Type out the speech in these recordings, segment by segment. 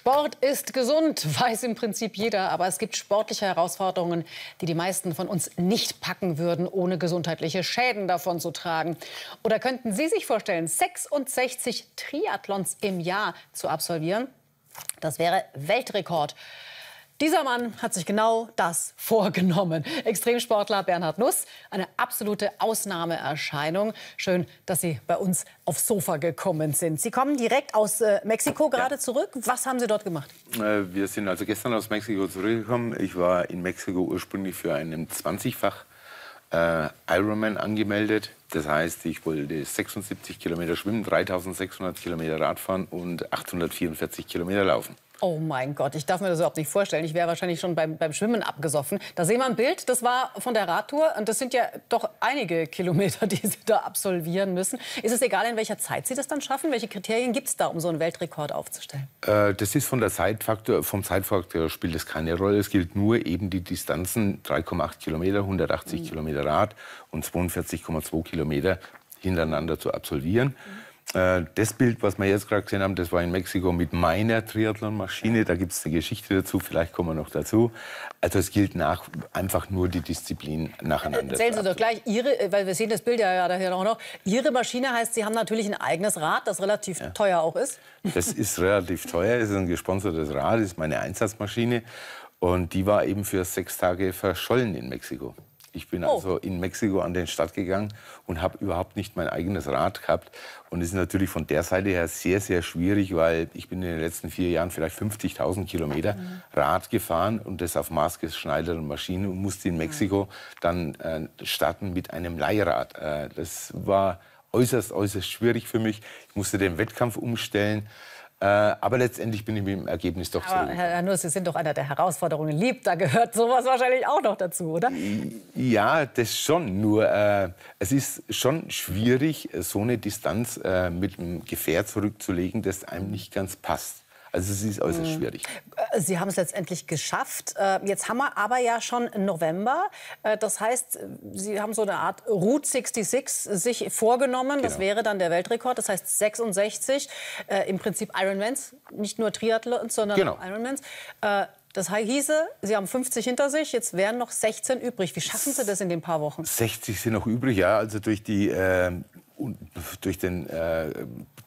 Sport ist gesund, weiß im Prinzip jeder. Aber es gibt sportliche Herausforderungen, die die meisten von uns nicht packen würden, ohne gesundheitliche Schäden davon zu tragen. Oder könnten Sie sich vorstellen, 66 Triathlons im Jahr zu absolvieren? Das wäre Weltrekord. Dieser Mann hat sich genau das vorgenommen. Extremsportler Bernhard Nuss, eine absolute Ausnahmeerscheinung. Schön, dass Sie bei uns aufs Sofa gekommen sind. Sie kommen direkt aus äh, Mexiko gerade ja. zurück. Was haben Sie dort gemacht? Äh, wir sind also gestern aus Mexiko zurückgekommen. Ich war in Mexiko ursprünglich für einen 20-fach äh, Ironman angemeldet. Das heißt, ich wollte 76 Kilometer schwimmen, 3600 Kilometer Radfahren und 844 Kilometer laufen. Oh mein Gott, ich darf mir das überhaupt nicht vorstellen. Ich wäre wahrscheinlich schon beim, beim Schwimmen abgesoffen. Da sehen wir ein Bild, das war von der Radtour. Und das sind ja doch einige Kilometer, die Sie da absolvieren müssen. Ist es egal, in welcher Zeit Sie das dann schaffen? Welche Kriterien gibt es da, um so einen Weltrekord aufzustellen? Äh, das ist von der Zeitfaktor, vom Zeitfaktor spielt es keine Rolle. Es gilt nur eben die Distanzen 3,8 Kilometer, 180 mhm. Kilometer Rad und 42,2 Kilometer hintereinander zu absolvieren. Äh, das Bild, was wir jetzt gerade gesehen haben, das war in Mexiko mit meiner Triathlonmaschine. Da gibt es eine Geschichte dazu, vielleicht kommen wir noch dazu. Also es gilt nach, einfach nur die Disziplin nacheinander. Erzählen Sie doch gleich, Ihre, äh, weil wir sehen das Bild ja daher auch noch, Ihre Maschine heißt, Sie haben natürlich ein eigenes Rad, das relativ ja. teuer auch ist. Das ist relativ teuer, es ist ein gesponsertes Rad, das ist meine Einsatzmaschine. Und die war eben für sechs Tage verschollen in Mexiko. Ich bin oh. also in Mexiko an den Stadt gegangen und habe überhaupt nicht mein eigenes Rad gehabt. Und es ist natürlich von der Seite her sehr, sehr schwierig, weil ich bin in den letzten vier Jahren vielleicht 50.000 Kilometer mhm. Rad gefahren und das auf maßgeschneiderten Maschinen und musste in Mexiko ah. dann äh, starten mit einem Leihrad. Äh, das war äußerst, äußerst schwierig für mich. Ich musste den Wettkampf umstellen. Äh, aber letztendlich bin ich mit dem Ergebnis doch aber, Herr Nuss, Sie sind doch einer der Herausforderungen liebt. Da gehört sowas wahrscheinlich auch noch dazu, oder? Ja, das schon. Nur äh, es ist schon schwierig, so eine Distanz äh, mit einem Gefährt zurückzulegen, das einem nicht ganz passt. Also es ist äußerst mhm. schwierig. Äh, sie haben es letztendlich geschafft. Äh, jetzt haben wir aber ja schon November. Äh, das heißt, Sie haben so eine Art Route 66 sich vorgenommen. Genau. Das wäre dann der Weltrekord. Das heißt 66. Im Prinzip Ironmans, nicht nur Triathlons, sondern genau. Ironmans. Das hieße, Sie haben 50 hinter sich, jetzt wären noch 16 übrig. Wie schaffen Sie das in den paar Wochen? 60 sind noch übrig, ja. Also durch die äh, durch den, äh,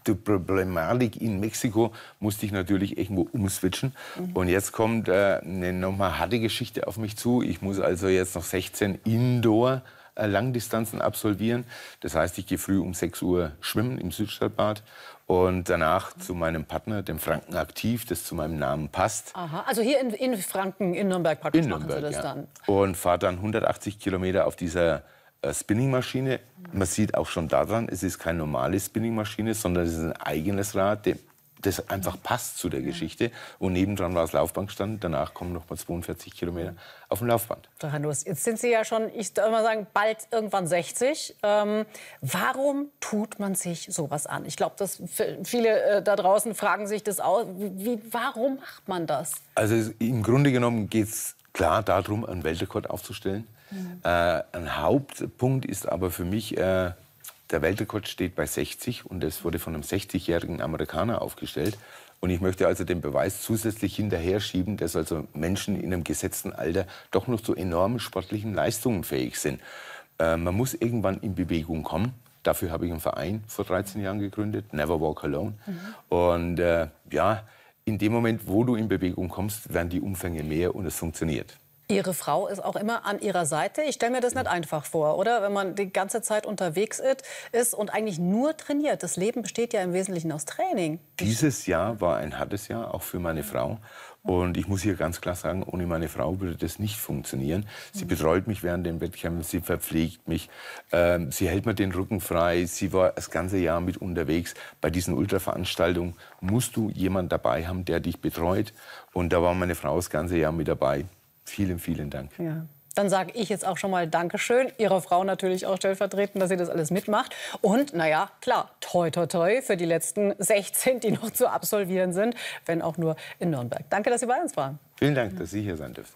die Problematik in Mexiko musste ich natürlich irgendwo umswitchen. Mhm. Und jetzt kommt äh, eine nochmal harte Geschichte auf mich zu. Ich muss also jetzt noch 16 Indoor äh, Langdistanzen absolvieren. Das heißt, ich gehe früh um 6 Uhr schwimmen im Südstadtbad und danach zu meinem Partner, dem Franken Aktiv, das zu meinem Namen passt. Aha, also hier in, in Franken, in Nürnberg praktisch in Nürnberg, Sie das ja. dann. Und fahre dann 180 Kilometer auf dieser äh, Spinningmaschine. Man sieht auch schon daran, es ist keine normale Spinningmaschine, sondern es ist ein eigenes Rad, das einfach passt zu der Geschichte. Und nebendran war es Laufbandstand, danach kommen noch mal 42 Kilometer auf dem Laufband. jetzt sind Sie ja schon, ich würde mal sagen, bald irgendwann 60. Ähm, warum tut man sich sowas an? Ich glaube, dass viele äh, da draußen fragen sich das auch. Wie, warum macht man das? Also im Grunde genommen geht es klar darum, einen Weltrekord aufzustellen. Mhm. Äh, ein Hauptpunkt ist aber für mich, äh, der Weltrekord steht bei 60 und das wurde von einem 60-jährigen Amerikaner aufgestellt. Und ich möchte also den Beweis zusätzlich hinterher schieben, dass also Menschen in einem gesetzten Alter doch noch zu enormen sportlichen Leistungen fähig sind. Äh, man muss irgendwann in Bewegung kommen. Dafür habe ich einen Verein vor 13 Jahren gegründet, Never Walk Alone. Mhm. Und äh, ja, in dem Moment, wo du in Bewegung kommst, werden die Umfänge mehr und es funktioniert. Ihre Frau ist auch immer an Ihrer Seite. Ich stelle mir das nicht einfach vor, oder? Wenn man die ganze Zeit unterwegs ist und eigentlich nur trainiert. Das Leben besteht ja im Wesentlichen aus Training. Dieses Jahr war ein hartes Jahr, auch für meine Frau. Und ich muss hier ganz klar sagen, ohne meine Frau würde das nicht funktionieren. Sie betreut mich während den Wettkämpfen, sie verpflegt mich, ähm, sie hält mir den Rücken frei, sie war das ganze Jahr mit unterwegs. Bei diesen Ultraveranstaltungen musst du jemanden dabei haben, der dich betreut. Und da war meine Frau das ganze Jahr mit dabei. Vielen, vielen Dank. Ja. Dann sage ich jetzt auch schon mal Dankeschön. Ihrer Frau natürlich auch stellvertretend, dass sie das alles mitmacht. Und naja, klar, toi, toi, toi für die letzten 16, die noch zu absolvieren sind, wenn auch nur in Nürnberg. Danke, dass Sie bei uns waren. Vielen Dank, dass Sie hier sein dürfen.